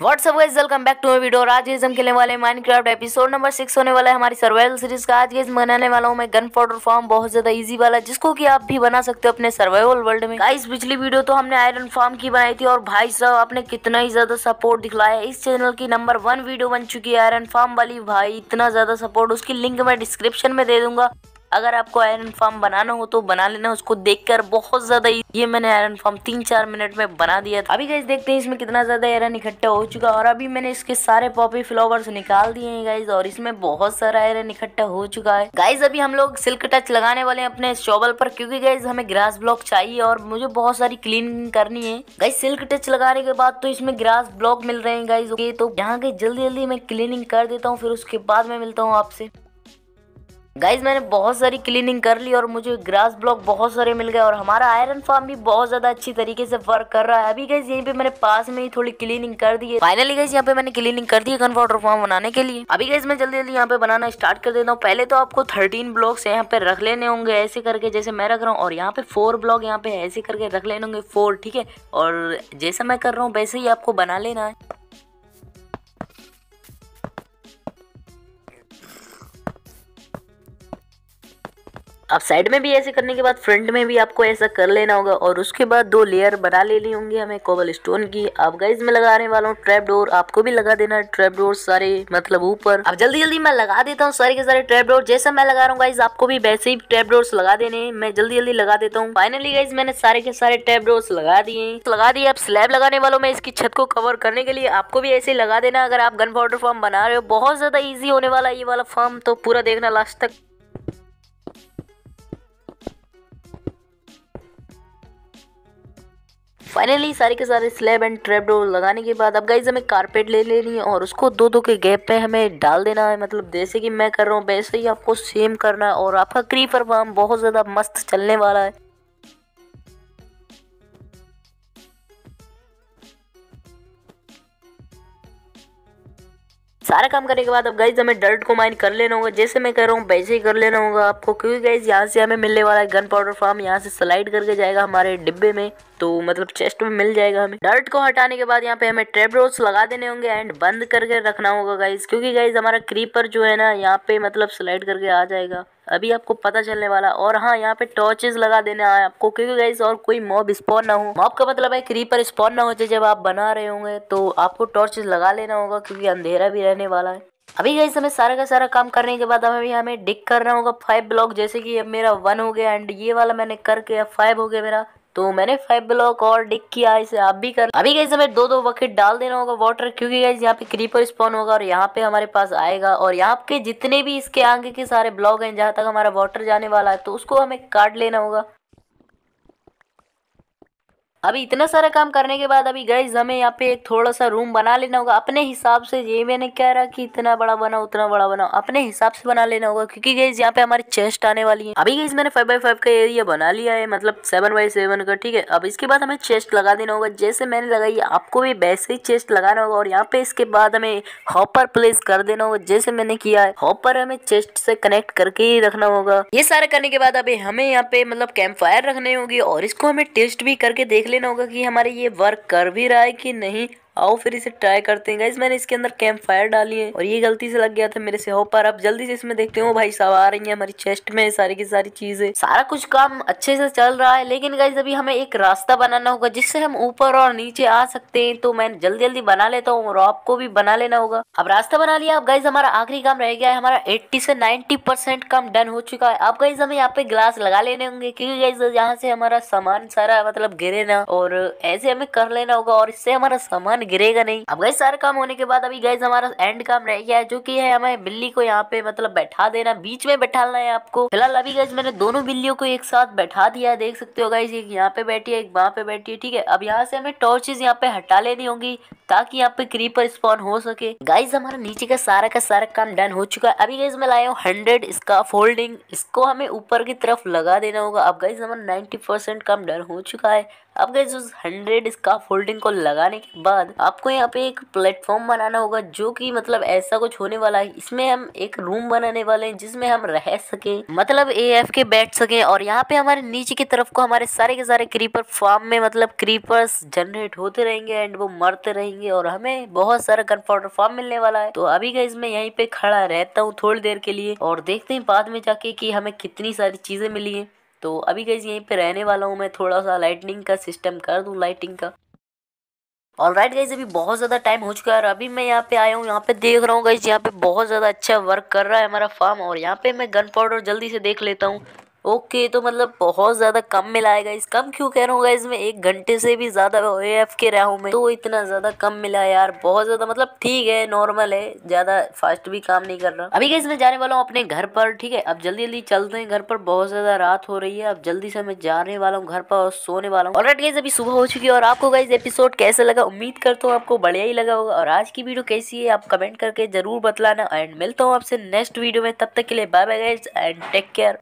WhatsApp guys welcome back to my video और आज हम खेलने वाले माइनक्राफ्ट एपिसोड नंबर सिक्स होने वाला है हमारी सर्वाइवल सीरीज का आज गेज बनाने वाला हूँ मैं गन पाउडर फार्म बहुत ज्यादा इजी वाला जिसको कि आप भी बना सकते हो अपने सर्वाइवल वर्ल्ड में गाइस पिछली वीडियो तो हमने आयरन फार्म की बनाई थी और भाई साहब आपने कितना ही ज्यादा सपोर्ट दिखलाया इस चैनल की नंबर वन वीडियो बन चुकी है आयरन फार्म वाली भाई इतना ज्यादा सपोर्ट उसकी लिंक मैं डिस्क्रिप्शन में दे दूंगा अगर आपको आयरन फार्म बनाना हो तो बना लेना उसको देखकर बहुत ज़्यादा ये मैंने आयरन फार्म तीन चार मिनट में बना दिया था अभी गाइज देखते हैं इसमें कितना ज़्यादा आयरन इकट्ठा हो चुका और अभी मैंने इसके सारे पॉपी फ्लावर्स निकाल दिए हैं गाइज और इसमें बहुत सारा आयरन इकट्ठा हो चुका है गाइज अभी हम लोग सिल्क टच लगाने वाले हैं अपने शॉबल पर क्यूँकी गाइज हमें ग्रास ब्लॉक चाहिए और मुझे बहुत सारी क्लीनिंग करनी है गाइज सिल्क टच लगाने के बाद तो इसमें ग्रास ब्लॉक मिल रहे हैं गाइज ओके तो यहाँ के जल्दी जल्दी मैं क्लीनिंग कर देता हूँ फिर उसके बाद में मिलता हूँ आपसे गाइज मैंने बहुत सारी क्लीनिंग कर ली और मुझे ग्रास ब्लॉक बहुत सारे मिल गए और हमारा आयरन फार्म भी बहुत ज्यादा अच्छी तरीके से वर्क कर रहा है अभी गाइज यहीं पे मैंने पास में ही थोड़ी क्लीनिंग कर दी है फाइनली गाइज यहाँ पे मैंने क्लीनिंग कर दी है गन वाटर फार्म बनाने के लिए अभी गाइज मैं जल्दी जल्दी यहाँ पे बनाना स्टार्ट कर देता हूँ पहले तो आपको थर्टीन ब्लॉक्स यहाँ पे रख लेने होंगे ऐसे करके जैसे मैं रख रहा हूँ और यहाँ पे फोर ब्लॉक यहाँ पे ऐसे करके रख लेने होंगे फोर ठीक है और जैसा मैं कर रहा हूँ वैसे ही आपको बना लेना है अब साइड में भी ऐसे करने के बाद फ्रंट में भी आपको ऐसा कर लेना होगा और उसके बाद दो लेयर बना लेनी होंगी हमें कोबल स्टोन की अब गाइज में लगाने वाला हूँ ट्रैप डोर आपको भी लगा देना ट्रैप डोर सारे मतलब ऊपर अब जल्दी जल्दी मैं लगा देता हूँ सारे के सारे ट्रैप डोर जैसा मैं लगा रहा हूँ गाइज आपको भी वैसे ही ट्रैप डोर्स लगा देने मैं जल्दी जल्दी लगा देता हूँ फाइनली गाइज मैंने सारे के सारे ट्रैप डोर लगा दिए तो लगा दिए अब स्लैब लगाने वालों में इसकी छत को कवर करने के लिए आपको भी ऐसे लगा देना अगर आप गन पाउडर फार्म बना रहे हो बहुत ज्यादा ईजी होने वाला ये वाला फार्म तो पूरा देखना लास्ट तक फाइनली सारे के सारे स्लैब एंड डोर लगाने के बाद अब गाइज हमें कारपेट ले लेनी है और उसको दो दो के गैप पे हमें डाल देना है मतलब जैसे कि मैं कर रहा हूँ वैसे ही आपको सेम करना है और आपका क्रीपर वाम बहुत ज़्यादा मस्त चलने वाला है सारा काम करने के बाद अब गाइज हमें डर्ट को माइन कर लेना होगा जैसे मैं कह रहा हूँ वैसे ही कर लेना होगा आपको क्योंकि गाइज यहाँ से हमें मिलने वाला है गन पाउडर फार्म यहाँ से स्लाइड करके जाएगा हमारे डिब्बे में तो मतलब चेस्ट में मिल जाएगा हमें डर्ट को हटाने के बाद यहाँ पे हमें ट्रेप रोज लगा देने होंगे एंड बंद करके रखना होगा गाइज क्योंकि गाइज हमारा क्रीपर जो है ना यहाँ पे मतलब स्लाइड करके आ जाएगा अभी आपको पता चलने वाला और हाँ यहाँ पे टॉर्चेस लगा देना आए आपको क्योंकि गाइज और कोई मॉब स्पॉन ना हो मॉब का मतलब है क्रीपर स्पॉन ना हो जाए जब आप बना रहे होंगे तो आपको टॉर्चेस लगा लेना होगा क्योंकि अंधेरा भी रहने वाला है अभी गई हमें सारा का सारा काम करने के बाद हमें हमें डिक करना होगा फाइव ब्लॉक जैसे कि अब मेरा वन हो गया एंड ये वाला मैंने करके अब फाइव हो गया मेरा तो मैंने फाइव ब्लॉक और डिक किया इसे आप भी कर अभी कैसे हमें दो दो बकेट डाल देना होगा वाटर क्योंकि गैस यहाँ पे क्रीपर स्पॉन होगा और यहाँ पे हमारे पास आएगा और यहाँ के जितने भी इसके आगे के सारे ब्लॉक हैं जहाँ तक हमारा वाटर जाने वाला है तो उसको हमें काट लेना होगा अभी इतना सारा काम करने के बाद अभी गैस हमें यहाँ पे एक थोड़ा सा रूम बना लेना होगा अपने हिसाब से ये मैंने कह रहा कि इतना बड़ा बनाओ उतना बड़ा बनाओ अपने हिसाब से बना लेना होगा क्योंकि गैस यहाँ पे हमारी चेस्ट आने वाली है अभी गैस मैंने फाइव बाई फाइव का एरिया बना लिया है मतलब सेवन बाई सेवन का ठीक है अब इसके बाद हमें चेस्ट लगा देना होगा जैसे मैंने लगाई आपको भी वैसे ही चेस्ट लगाना होगा और यहाँ पे इसके बाद हमें हॉपर प्लेस कर देना होगा जैसे मैंने किया है हॉपर हमें चेस्ट से कनेक्ट करके ही रखना होगा ये सारा करने के बाद अभी हमें यहाँ पे मतलब कैंप फायर रखने होगी और इसको हमें टेस्ट भी करके देख देख लेना होगा कि हमारे ये वर्क कर भी रहा है कि नहीं आओ फिर इसे ट्राई करते हैं गाइज मैंने इसके अंदर कैंप फायर डाली है और ये गलती से लग गया था मेरे से हो पर अब जल्दी से इसमें देखते हो भाई साहब आ रही है हमारी चेस्ट में सारी की सारी चीजें सारा कुछ काम अच्छे से चल रहा है लेकिन गाइज अभी हमें एक रास्ता बनाना होगा जिससे हम ऊपर और नीचे आ सकते हैं तो मैं जल्दी जल्दी बना लेता हूँ और आपको भी बना लेना होगा अब रास्ता बना लिया अब गाइज हमारा आखिरी काम रह गया है हमारा एट्टी से नाइन्टी परसेंट काम डन हो चुका है अब गाइज हमें यहाँ पे ग्लास लगा लेने होंगे क्योंकि गाइज यहाँ से हमारा सामान सारा मतलब गिरे ना और ऐसे हमें कर लेना होगा और इससे हमारा सामान गिरेगा नहीं अब गए सारा काम होने के बाद अभी गए हमारा एंड काम रह गया है जो की है हमें बिल्ली को यहाँ पे मतलब बैठा देना बीच में बैठाना है आपको फिलहाल अभी गैस मैंने दोनों बिल्लियों को एक साथ बैठा दिया है देख सकते हो गई एक यहाँ पे बैठी है एक वहाँ पे बैठी है ठीक है अब यहाँ से हमें टॉर्चेज यहाँ पे हटा लेनी होंगी ताकि यहाँ पे क्रीपर स्पॉन हो सके गाइज हमारा नीचे का सारा का सारा काम डन हो चुका है अभी गाइज मैं लाया हूँ हंड्रेड इसका फोल्डिंग इसको हमें ऊपर की तरफ लगा देना होगा अब गाइज हमारा नाइनटी परसेंट काम डन हो चुका है अब गैस उस हंड्रेड इसका फोल्डिंग को लगाने के बाद आपको यहाँ पे एक प्लेटफॉर्म बनाना होगा जो कि मतलब ऐसा कुछ होने वाला है इसमें हम एक रूम बनाने वाले हैं जिसमें हम रह सके मतलब ए एफ के बैठ सके और यहाँ पे हमारे नीचे की तरफ को हमारे सारे के सारे क्रीपर फार्म में मतलब क्रीपर्स जनरेट होते रहेंगे एंड वो मरते रहेंगे और हमें बहुत सारा कन्फाउंडर फार्म मिलने वाला है तो अभी गैस मैं यहीं पे खड़ा रहता हूँ थोड़ी देर के लिए और देखते हैं बाद में जाके कि हमें कितनी सारी चीजें मिली है तो अभी गई यहीं पे रहने वाला हूँ मैं थोड़ा सा लाइटनिंग का सिस्टम कर दूँ लाइटिंग का और राइट गाइज अभी बहुत ज़्यादा टाइम हो चुका है और अभी मैं यहाँ पे आया हूँ यहाँ पे देख रहा हूँ गाइज यहाँ पे बहुत ज़्यादा अच्छा वर्क कर रहा है हमारा फार्म और यहाँ पे मैं गन पाउडर जल्दी से देख लेता हूँ ओके तो मतलब बहुत ज़्यादा कम मिला है गाइस कम क्यों कह रहा हूँ गाइस मैं एक घंटे से भी ज़्यादा ए एफ के रहा हूँ मैं तो इतना ज़्यादा कम मिला है यार बहुत ज़्यादा मतलब ठीक है नॉर्मल है ज़्यादा फास्ट भी काम नहीं कर रहा अभी गाइस मैं जाने वाला हूँ अपने घर पर ठीक है अब जल्दी जल्दी चलते हैं घर पर बहुत ज़्यादा रात हो रही है अब जल्दी से मैं जाने वाला हूँ घर पर और सोने वाला हूँ ऑलरेट गाइज अभी सुबह हो चुकी है और आपको गाइज एपिसोड कैसे लगा उम्मीद करता हूँ आपको बढ़िया ही लगा होगा और आज की वीडियो कैसी है आप कमेंट करके जरूर बतलाना एंड मिलता हूँ आपसे नेक्स्ट वीडियो में तब तक के लिए bye bye guys and take care